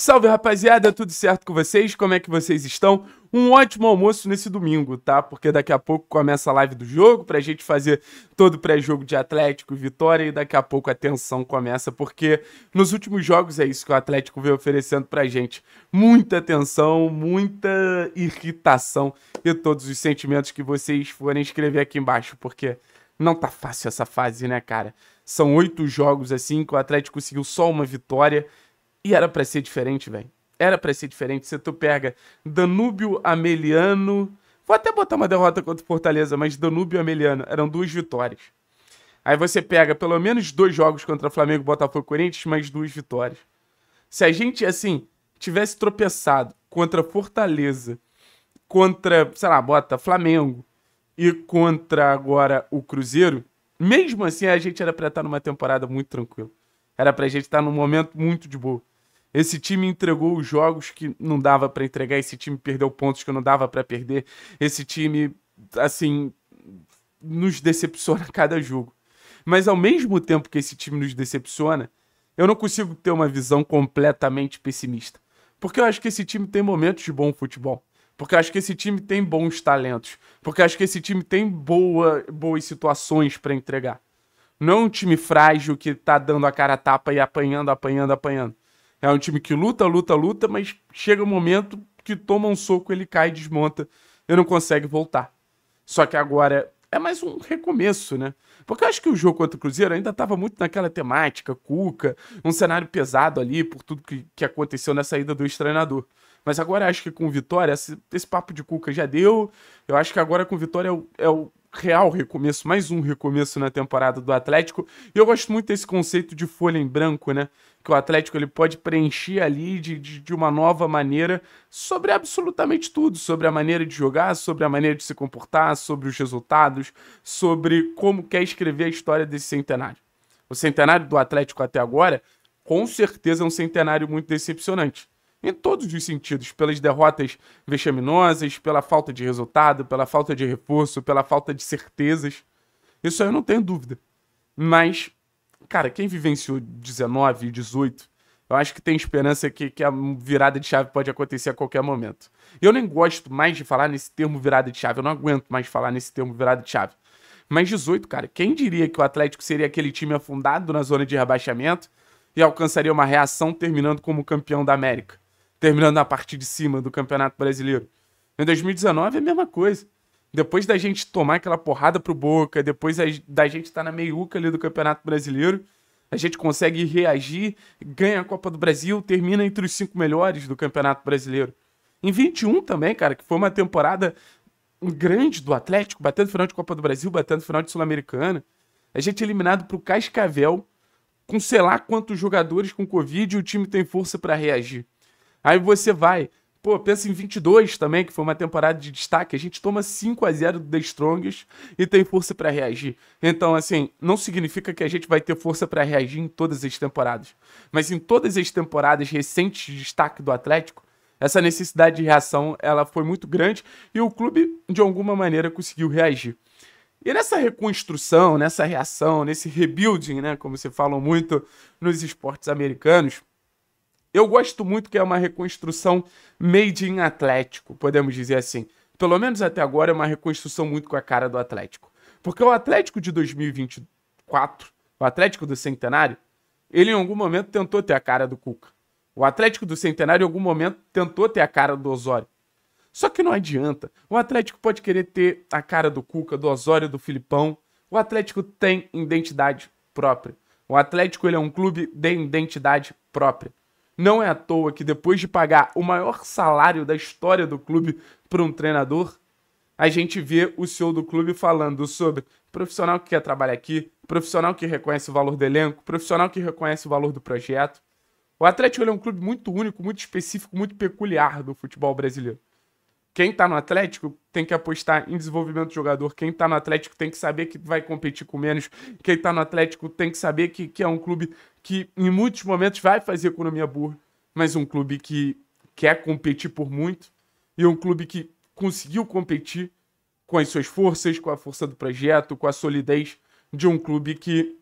Salve rapaziada, tudo certo com vocês? Como é que vocês estão? Um ótimo almoço nesse domingo, tá? Porque daqui a pouco começa a live do jogo pra gente fazer todo o pré-jogo de Atlético e Vitória e daqui a pouco a tensão começa, porque nos últimos jogos é isso que o Atlético vem oferecendo pra gente. Muita tensão, muita irritação e todos os sentimentos que vocês forem escrever aqui embaixo, porque não tá fácil essa fase, né, cara? São oito jogos assim que o Atlético conseguiu só uma vitória e era pra ser diferente, velho. Era pra ser diferente. Se tu pega Danúbio Ameliano. Vou até botar uma derrota contra o Fortaleza, mas Danúbio Ameliano. Eram duas vitórias. Aí você pega pelo menos dois jogos contra Flamengo, Botafogo Corinthians, mais duas vitórias. Se a gente, assim, tivesse tropeçado contra Fortaleza, contra, sei lá, bota Flamengo e contra agora o Cruzeiro, mesmo assim a gente era pra estar numa temporada muito tranquila. Era pra gente estar tá num momento muito de boa. Esse time entregou os jogos que não dava para entregar, esse time perdeu pontos que não dava para perder. Esse time, assim, nos decepciona a cada jogo. Mas ao mesmo tempo que esse time nos decepciona, eu não consigo ter uma visão completamente pessimista. Porque eu acho que esse time tem momentos de bom futebol. Porque eu acho que esse time tem bons talentos. Porque eu acho que esse time tem boa, boas situações para entregar. Não é um time frágil que tá dando a cara a tapa e apanhando, apanhando, apanhando. É um time que luta, luta, luta, mas chega um momento que toma um soco, ele cai, desmonta e não consegue voltar. Só que agora é mais um recomeço, né? Porque eu acho que o jogo contra o Cruzeiro ainda estava muito naquela temática, Cuca, um cenário pesado ali por tudo que, que aconteceu na saída do ex-treinador. Mas agora acho que com Vitória, esse, esse, papo de Cuca já deu. Eu acho que agora com Vitória é o, é o real recomeço, mais um recomeço na temporada do Atlético. E eu gosto muito desse conceito de folha em branco, né? Que o Atlético ele pode preencher ali de, de, de, uma nova maneira sobre absolutamente tudo, sobre a maneira de jogar, sobre a maneira de se comportar, sobre os resultados, sobre como quer escrever a história desse centenário. O centenário do Atlético até agora, com certeza, é um centenário muito decepcionante em todos os sentidos, pelas derrotas vexaminosas, pela falta de resultado, pela falta de reforço, pela falta de certezas. Isso aí eu não tenho dúvida. Mas, cara, quem vivenciou 19 e 18, eu acho que tem esperança que, que a virada de chave pode acontecer a qualquer momento. Eu nem gosto mais de falar nesse termo virada de chave, eu não aguento mais falar nesse termo virada de chave. Mas 18, cara, quem diria que o Atlético seria aquele time afundado na zona de rebaixamento e alcançaria uma reação terminando como campeão da América? terminando na parte de cima do Campeonato Brasileiro. Em 2019 é a mesma coisa. Depois da gente tomar aquela porrada pro Boca, depois da gente estar tá na meiuca ali do Campeonato Brasileiro, a gente consegue reagir, ganha a Copa do Brasil, termina entre os cinco melhores do Campeonato Brasileiro. Em 21 também, cara, que foi uma temporada grande do Atlético, batendo final de Copa do Brasil, batendo final de Sul-Americana. A gente é eliminado pro Cascavel, com sei lá quantos jogadores com Covid, e o time tem força para reagir. Aí você vai, pô, pensa em 22 também, que foi uma temporada de destaque. A gente toma 5 a 0 do The Strongest e tem força para reagir. Então, assim, não significa que a gente vai ter força para reagir em todas as temporadas. Mas em todas as temporadas recentes de destaque do Atlético, essa necessidade de reação ela foi muito grande e o clube, de alguma maneira, conseguiu reagir. E nessa reconstrução, nessa reação, nesse rebuilding, né, como se falam muito nos esportes americanos, eu gosto muito que é uma reconstrução made in Atlético, podemos dizer assim. Pelo menos até agora é uma reconstrução muito com a cara do Atlético. Porque o Atlético de 2024, o Atlético do Centenário, ele em algum momento tentou ter a cara do Cuca. O Atlético do Centenário em algum momento tentou ter a cara do Osório. Só que não adianta. O Atlético pode querer ter a cara do Cuca, do Osório, do Filipão. O Atlético tem identidade própria. O Atlético ele é um clube de identidade própria. Não é à toa que depois de pagar o maior salário da história do clube para um treinador, a gente vê o CEO do clube falando sobre profissional que quer trabalhar aqui, profissional que reconhece o valor do elenco, profissional que reconhece o valor do projeto. O Atlético é um clube muito único, muito específico, muito peculiar do futebol brasileiro quem tá no Atlético tem que apostar em desenvolvimento do jogador. Quem tá no Atlético tem que saber que vai competir com menos. Quem tá no Atlético tem que saber que, que é um clube que, em muitos momentos, vai fazer economia burra, mas um clube que quer competir por muito e um clube que conseguiu competir com as suas forças, com a força do projeto, com a solidez de um clube que,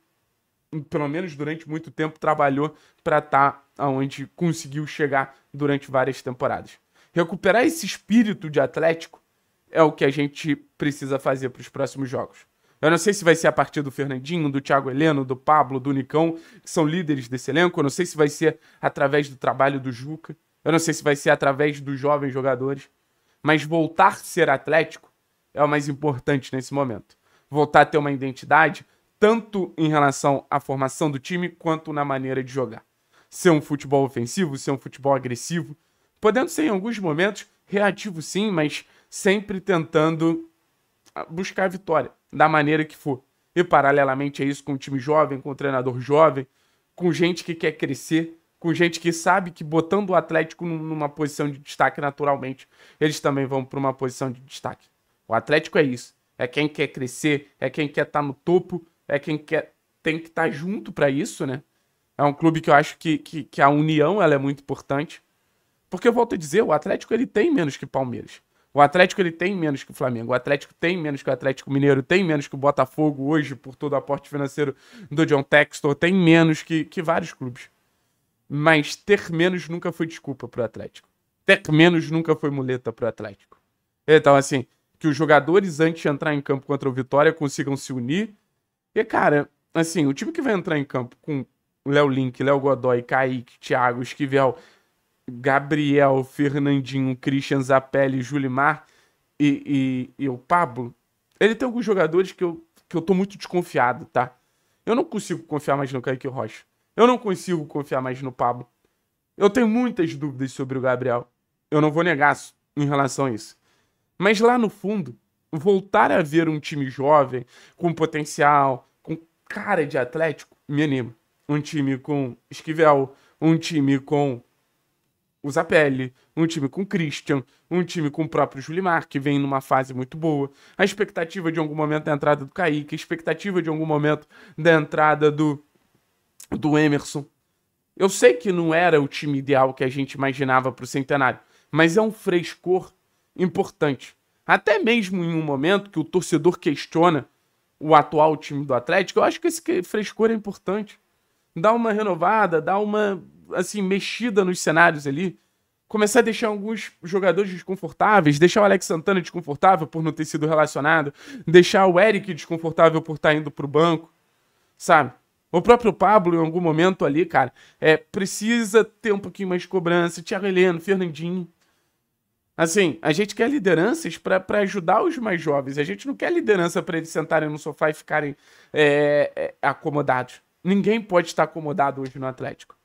pelo menos durante muito tempo, trabalhou para estar tá aonde conseguiu chegar durante várias temporadas. Recuperar esse espírito de Atlético é o que a gente precisa fazer para os próximos jogos. Eu não sei se vai ser a partir do Fernandinho, do Thiago Heleno, do Pablo, do Nicão, que são líderes desse elenco. Eu não sei se vai ser através do trabalho do Juca. Eu não sei se vai ser através dos jovens jogadores. Mas voltar a ser Atlético é o mais importante nesse momento. Voltar a ter uma identidade, tanto em relação à formação do time, quanto na maneira de jogar. Ser um futebol ofensivo, ser um futebol agressivo, podendo ser em alguns momentos reativo sim, mas sempre tentando ah, buscar a vitória, da maneira que for. E paralelamente a isso, com o time jovem, com o treinador jovem, com gente que quer crescer, com gente que sabe que botando o Atlético numa posição de destaque naturalmente, eles também vão para uma posição de destaque. O Atlético é isso. É quem quer crescer, é quem quer estar tá no topo, é quem quer tem que estar tá junto para isso, né? É um clube que eu acho que, que, que a união ela é muito importante. Porque eu volto a dizer, o Atlético ele tem menos que Palmeiras. O Atlético ele tem menos que o Flamengo, o Atlético tem menos que o Atlético Mineiro, tem menos que o Botafogo hoje por todo o aporte financeiro do John Textor, tem menos que, que vários clubes. Mas ter menos nunca foi desculpa pro Atlético. Ter menos nunca foi muleta pro Atlético. Então, assim, que os jogadores antes de entrar em campo contra o Vitória consigam se unir. E, cara, assim, o time que vai entrar em campo com Léo Link, Léo Godoy, Kaique, Thiago, Esquivel, Gabriel, Fernandinho, Christian Zapelli, Julimar e, e, e o Pablo, ele tem alguns jogadores que eu, que eu tô muito desconfiado, tá? Eu não consigo confiar mais no Kaique Rocha. Eu não consigo confiar mais no Pablo. Eu tenho muitas dúvidas sobre o Gabriel. Eu não vou negar em relação a isso. Mas lá no fundo, voltar a ver um time jovem, com potencial, com cara de Atlético, me anima. Um time com Esquivel, um time com o Zapelli, um time com Christian, um time com o próprio Julimar, que vem numa fase muito boa, a expectativa de algum momento da entrada do Kaique, a expectativa de algum momento da entrada do, do Emerson. Eu sei que não era o time ideal que a gente imaginava para o Centenário, mas é um frescor importante. Até mesmo em um momento que o torcedor questiona o atual time do Atlético, eu acho que esse frescor é importante. Dá uma renovada, dá uma assim, mexida nos cenários ali, começar a deixar alguns jogadores desconfortáveis, deixar o Alex Santana desconfortável por não ter sido relacionado, deixar o Eric desconfortável por estar tá indo pro banco, sabe? O próprio Pablo, em algum momento ali, cara, é, precisa ter um pouquinho mais de cobrança. Thiago Heleno, Fernandinho. Assim, a gente quer lideranças para ajudar os mais jovens. A gente não quer liderança para eles sentarem no sofá e ficarem é, é, acomodados. Ninguém pode estar acomodado hoje no Atlético.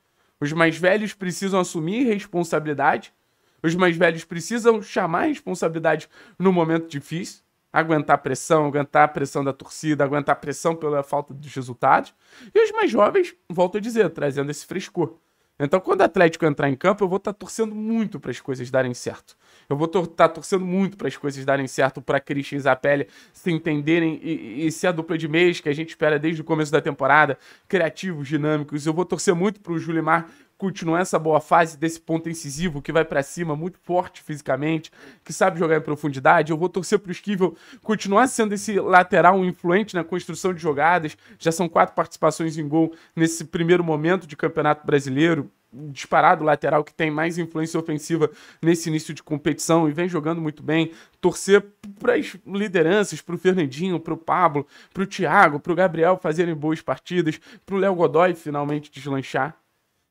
Os mais velhos precisam assumir responsabilidade. Os mais velhos precisam chamar responsabilidade no momento difícil. Aguentar pressão, aguentar a pressão da torcida, aguentar a pressão pela falta dos resultados. E os mais jovens, volto a dizer, trazendo esse frescor. Então, quando o Atlético entrar em campo, eu vou estar tá torcendo muito para as coisas darem certo. Eu vou estar tá torcendo muito para as coisas darem certo, para Christian e Zapelli se entenderem e, e ser a dupla de meias que a gente espera desde o começo da temporada, criativos, dinâmicos. Eu vou torcer muito para o Julimar continuar essa boa fase desse ponto incisivo que vai para cima, muito forte fisicamente, que sabe jogar em profundidade. Eu vou torcer para o Esquivel continuar sendo esse lateral influente na construção de jogadas. Já são quatro participações em gol nesse primeiro momento de Campeonato Brasileiro disparado lateral que tem mais influência ofensiva nesse início de competição e vem jogando muito bem. Torcer para as lideranças, para o Fernandinho, para o Pablo, para o Thiago, para o Gabriel fazerem boas partidas, para o Léo Godoy finalmente deslanchar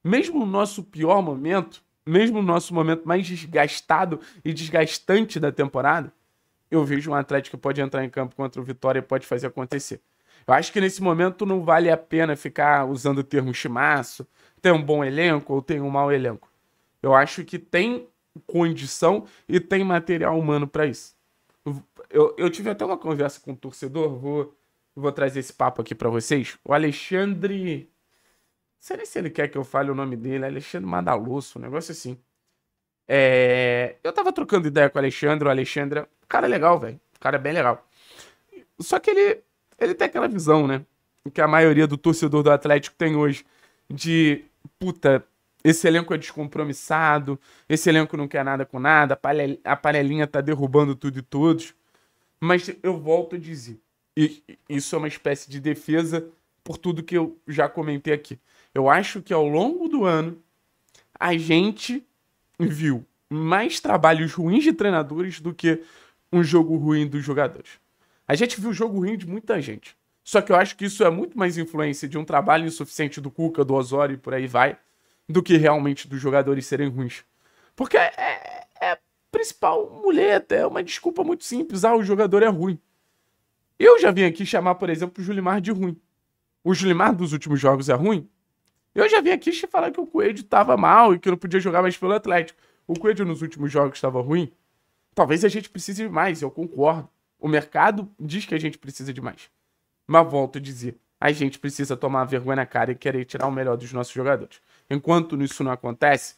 mesmo no nosso pior momento, mesmo no nosso momento mais desgastado e desgastante da temporada, eu vejo um Atlético que pode entrar em campo contra o Vitória e pode fazer acontecer. Eu acho que nesse momento não vale a pena ficar usando o termo chimaço, tem um bom elenco ou tem um mau elenco. Eu acho que tem condição e tem material humano para isso. Eu, eu, tive até uma conversa com um torcedor, vou, vou trazer esse papo aqui para vocês. O Alexandre sei nem se ele quer que eu fale o nome dele, Alexandre Madalosso, um negócio assim. É... Eu tava trocando ideia com o Alexandre, o Alexandre, é cara é legal, velho, o cara é bem legal. Só que ele, ele tem aquela visão, né, que a maioria do torcedor do Atlético tem hoje, de, puta, esse elenco é descompromissado, esse elenco não quer nada com nada, a panelinha tá derrubando tudo e todos. Mas eu volto a dizer, isso é uma espécie de defesa por tudo que eu já comentei aqui. Eu acho que ao longo do ano a gente viu mais trabalhos ruins de treinadores do que um jogo ruim dos jogadores. A gente viu o jogo ruim de muita gente. Só que eu acho que isso é muito mais influência de um trabalho insuficiente do Cuca, do Osório e por aí vai, do que realmente dos jogadores serem ruins. Porque é, é, é principal muleta, é uma desculpa muito simples. Ah, o jogador é ruim. Eu já vim aqui chamar, por exemplo, o Julimar de ruim. O Julimar dos últimos jogos é ruim? Eu já vim aqui falar que o Coelho estava mal e que não podia jogar mais pelo Atlético. O Coelho nos últimos jogos estava ruim. Talvez a gente precise de mais, eu concordo. O mercado diz que a gente precisa de mais. Mas volto a dizer, a gente precisa tomar vergonha na cara e querer tirar o melhor dos nossos jogadores. Enquanto isso não acontece,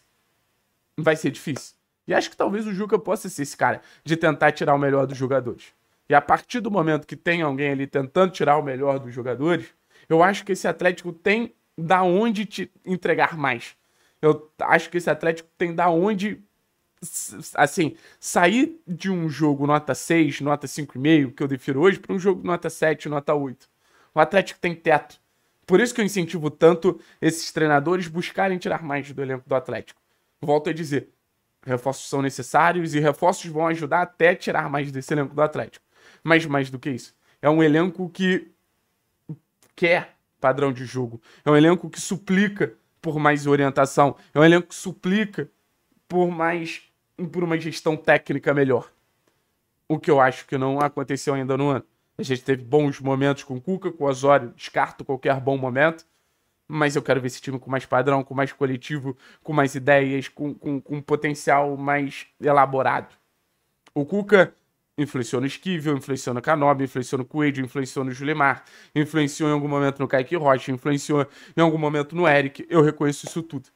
vai ser difícil. E acho que talvez o Juca possa ser esse cara de tentar tirar o melhor dos jogadores. E a partir do momento que tem alguém ali tentando tirar o melhor dos jogadores, eu acho que esse Atlético tem da onde te entregar mais. Eu acho que esse Atlético tem da onde assim, sair de um jogo nota 6, nota 5,5, que eu defiro hoje, para um jogo nota 7, nota 8. O Atlético tem teto. Por isso que eu incentivo tanto esses treinadores buscarem tirar mais do elenco do Atlético. Volto a dizer, reforços são necessários e reforços vão ajudar até tirar mais desse elenco do Atlético. Mas mais do que isso, é um elenco que quer padrão de jogo. É um elenco que suplica por mais orientação. É um elenco que suplica por mais por uma gestão técnica melhor. O que eu acho que não aconteceu ainda no ano. A gente teve bons momentos com o Cuca, com o Osório, descarto qualquer bom momento. Mas eu quero ver esse time com mais padrão, com mais coletivo, com mais ideias, com, com, com um potencial mais elaborado. O Cuca Influenciou no Esquivel, influenciou no Canobi, influenciou no Coelho, influenciou no Julemar, influenciou em algum momento no Kaique Rocha, influenciou em algum momento no Eric. Eu reconheço isso tudo.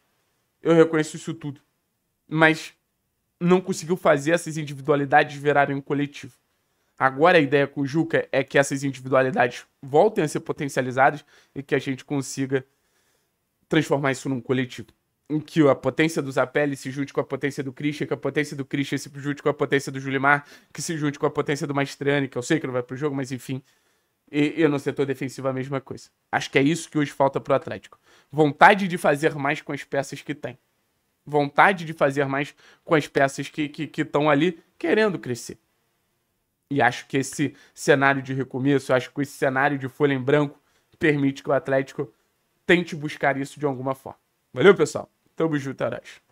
Eu reconheço isso tudo. Mas não conseguiu fazer essas individualidades virarem um coletivo. Agora a ideia com o Juca é que essas individualidades voltem a ser potencializadas e que a gente consiga transformar isso num coletivo em que a potência do Zapelli se junte com a potência do Christian, que a potência do Christian se junte com a potência do Julimar, que se junte com a potência do Maestrani, que eu sei que não vai pro jogo, mas enfim. E, e no setor defensivo a mesma coisa. Acho que é isso que hoje falta pro Atlético. Vontade de fazer mais com as peças que tem. Vontade de fazer mais com as peças que estão que, que ali querendo crescer. E acho que esse cenário de recomeço, acho que esse cenário de folha em branco permite que o Atlético tente buscar isso de alguma forma. Valeu, pessoal! Tamo junto, Arash.